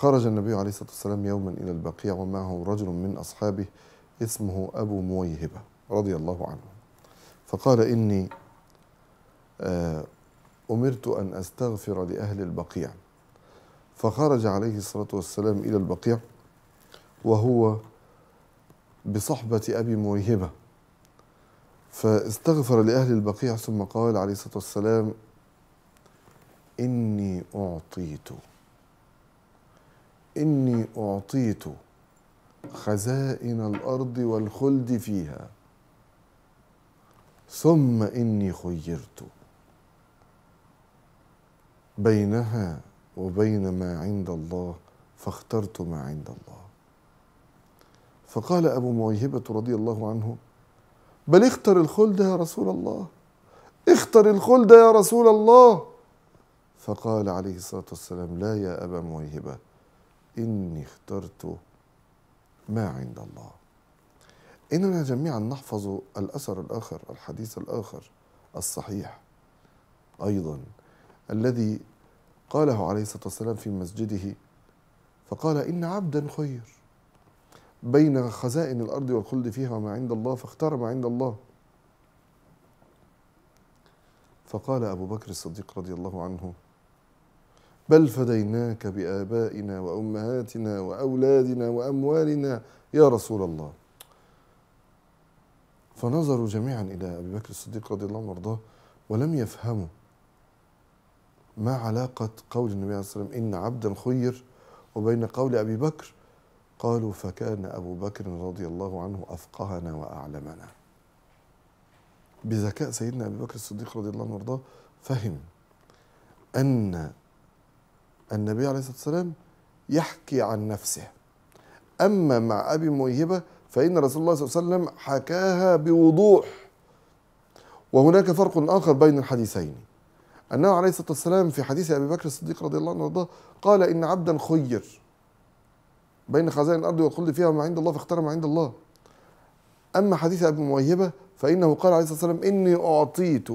خرج النبي عليه الصلاة والسلام يوما إلى البقيع ومعه رجل من أصحابه اسمه أبو مويهبة رضي الله عنه فقال إني آه، أمرت أن أستغفر لأهل البقيع فخرج عليه الصلاة والسلام إلى البقيع وهو بصحبة أبي مويهبة فاستغفر لأهل البقيع ثم قال عليه الصلاة والسلام إني أعطيته إني أعطيت خزائن الأرض والخلد فيها ثم إني خيرت بينها وبين ما عند الله فاخترت ما عند الله فقال أبو مويهبة رضي الله عنه بل اختر الخلد يا رسول الله اختر الخلد يا رسول الله فقال عليه الصلاة والسلام لا يا أبا مويهبة إني اخترت ما عند الله إننا جميعا نحفظ الأثر الآخر الحديث الآخر الصحيح أيضا الذي قاله عليه الصلاة والسلام في مسجده فقال إن عبدا خير بين خزائن الأرض والخلد فيها وما عند الله فاختار ما عند الله فقال أبو بكر الصديق رضي الله عنه بل فديناك بآبائنا وأمهاتنا وأولادنا وأموالنا يا رسول الله فنظروا جميعا إلى أبي بكر الصديق رضي الله عنه وارضاه ولم يفهموا ما علاقة قول النبي عليه الصلاة والسلام إن عبدا خير وبين قول أبي بكر قالوا فكان أبو بكر رضي الله عنه أفقهنا وأعلمنا بذكاء سيدنا أبي بكر الصديق رضي الله عنه وارضاه فهم أن النبي عليه الصلاة والسلام يحكي عن نفسه أما مع أبي مويهبة فإن رسول الله صلى الله عليه وسلم حكاها بوضوح وهناك فرق آخر بين الحديثين أنه عليه الصلاة والسلام في حديث أبي بكر الصديق رضي الله عنه وارضاه قال إن عبدا خير بين خزائن الأرض والخلد فيها ما عند الله فاختار ما عند الله أما حديث أبي مويهبة فإنه قال عليه الصلاة والسلام إني أعطيت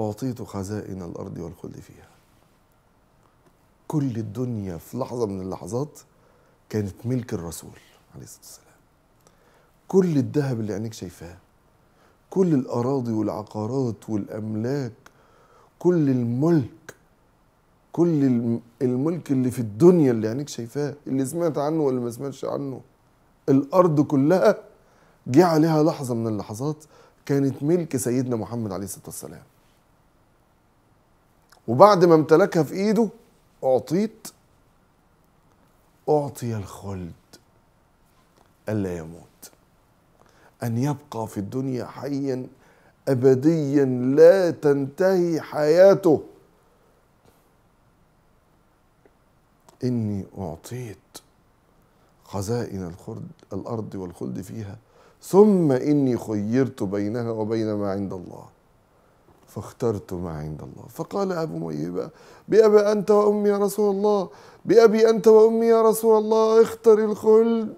أعطيت خزائن الأرض والخلد فيها كل الدنيا في لحظة من اللحظات كانت ملك الرسول عليه الصلاة والسلام كل الذهب اللي عينيك شايفاه كل الأراضي والعقارات والأملاك كل الملك كل الملك اللي في الدنيا اللي عينيك شايفاه اللي سمعت عنه واللي ما سمعتش عنه الأرض كلها جه عليها لحظة من اللحظات كانت ملك سيدنا محمد عليه الصلاة والسلام وبعد ما امتلكها في ايده اعطيت اعطي الخلد الا يموت ان يبقى في الدنيا حيا ابديا لا تنتهي حياته اني اعطيت خزائن الخلد الارض والخلد فيها ثم اني خيرت بينها وبين ما عند الله فاخترت ما عند الله فقال أبو ميبة بأبي أنت وأمي يا رسول الله بأبي أنت وأمي يا رسول الله اختر الخلد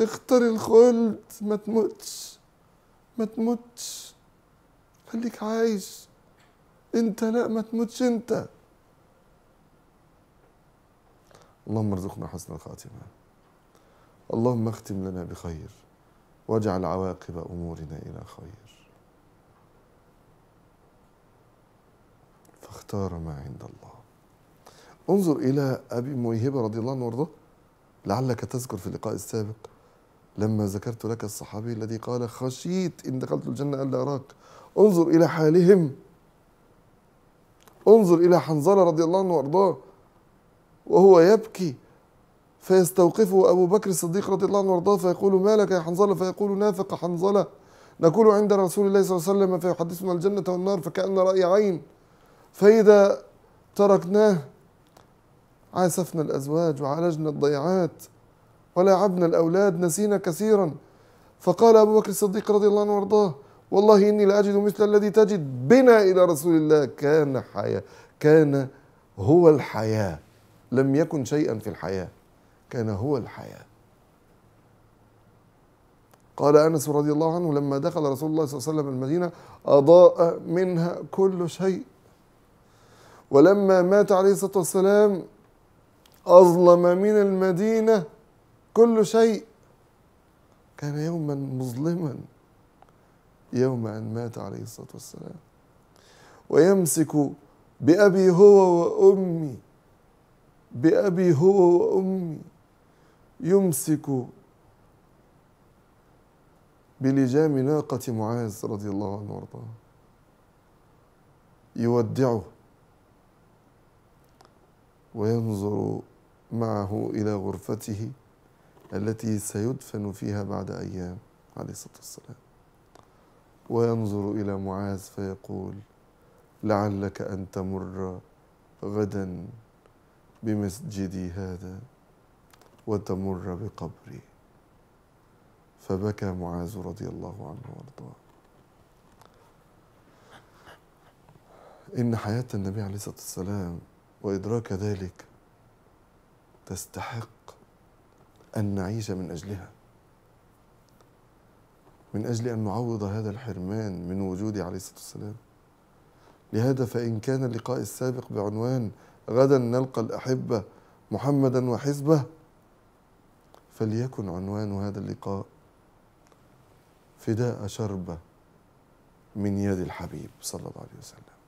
اختر الخلد ما تموتش ما تموتش خليك عايش انت لا ما تموتش انت اللهم ارزقنا حسن الخاتمة اللهم اختم لنا بخير واجعل عواقب أمورنا إلى خير فاختار ما عند الله انظر إلى أبي موهبة رضي الله عنه وارضاه لعلك تذكر في اللقاء السابق لما ذكرت لك الصحابي الذي قال خشيت إن دخلت الجنة ألا أراك انظر إلى حالهم انظر إلى حنظلة رضي الله عنه وأرضاه وهو يبكي فيستوقفه أبو بكر الصديق رضي الله عنه وأرضاه فيقول ما لك يا حنظلة فيقول نافق حنظلة نكون عند رسول الله صلى الله عليه وسلم فيحدثنا الجنة والنار فكأن رأي عين فإذا تركناه عاسفنا الأزواج وعالجنا الضيعات ولعبنا الأولاد نسينا كثيرا فقال أبو بكر الصديق رضي الله عنه وارضاه والله إني لأجد مثل الذي تجد بنا إلى رسول الله كان حياة كان هو الحياة لم يكن شيئا في الحياة كان هو الحياة قال أنس رضي الله عنه لما دخل رسول الله صلى الله عليه وسلم المدينة أضاء منها كل شيء ولما مات عليه الصلاة والسلام أظلم من المدينة كل شيء كان يوما مظلما يوم أن مات عليه الصلاة والسلام ويمسك بأبي هو وأمي بأبي هو وأمي يمسك بلجام ناقة معاذ رضي الله عنه وارضاه يودعه وينظر معه إلى غرفته التي سيدفن فيها بعد أيام عليه الصلاة والسلام وينظر إلى معاذ فيقول لعلك أن تمر غدا بمسجدي هذا وتمر بقبري فبكى معاذ رضي الله عنه وارضاه إن حياة النبي عليه الصلاة والسلام وإدراك ذلك تستحق أن نعيش من أجلها من أجل أن نعوض هذا الحرمان من وجودي عليه الصلاة والسلام لهذا فإن كان اللقاء السابق بعنوان غدا نلقى الأحبة محمدا وحزبه فليكن عنوان هذا اللقاء فداء شربة من يد الحبيب صلى الله عليه وسلم